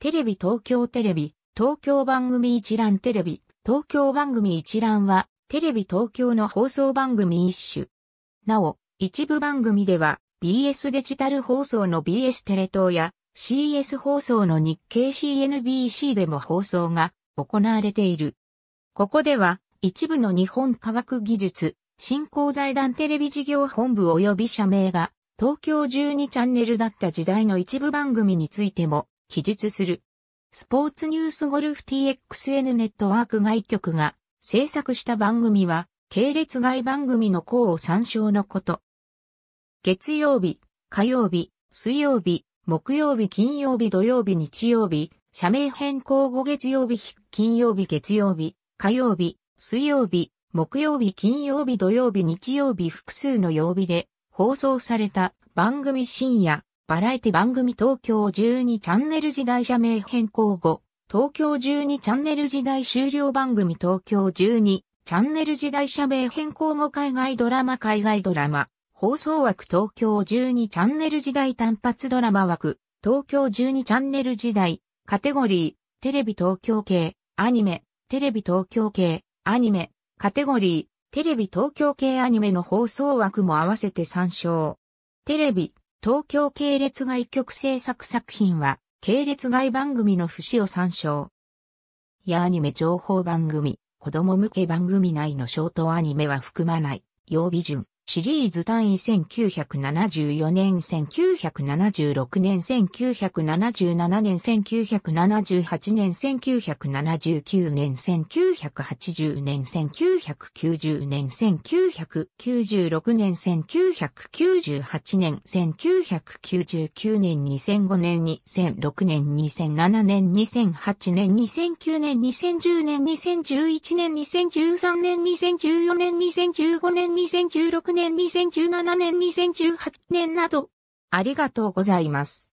テレビ東京テレビ、東京番組一覧テレビ、東京番組一覧は、テレビ東京の放送番組一種。なお、一部番組では、BS デジタル放送の BS テレ東や CS 放送の日経 CNBC でも放送が行われている。ここでは一部の日本科学技術振興財団テレビ事業本部及び社名が東京12チャンネルだった時代の一部番組についても記述する。スポーツニュースゴルフ TXN ネットワーク外局が制作した番組は、系列外番組の項を参照のこと。月曜日、火曜日、水曜日、木曜日、金曜日、土曜日、日曜日、社名変更後月曜日、金曜日、月曜日、火曜日、水曜日、木曜日、金曜日、土曜日、日曜日、複数の曜日で放送された番組深夜、バラエティ番組東京12チャンネル時代社名変更後、東京12チャンネル時代終了番組東京12チャンネル時代社名変更後海外ドラマ海外ドラマ、放送枠東京12チャンネル時代単発ドラマ枠、東京12チャンネル時代、カテゴリー、テレビ東京系、アニメ、テレビ東京系、アニメ、カテゴリー、テレビ東京系アニメの放送枠も合わせて参照。テレビ、東京系列外局制作作品は、系列外番組の節を参照。やアニメ情報番組、子供向け番組内のショートアニメは含まない、曜日順。シリーズ単位1974年、1976年、1977年、1978年、1979年、1980年、1990年、1996年、1998年、1999年、2005年、2006年、2007年、2008年、2009年、2010年、2011年、2013年、2014年、2015年、2016年、2017年2018年など、ありがとうございます。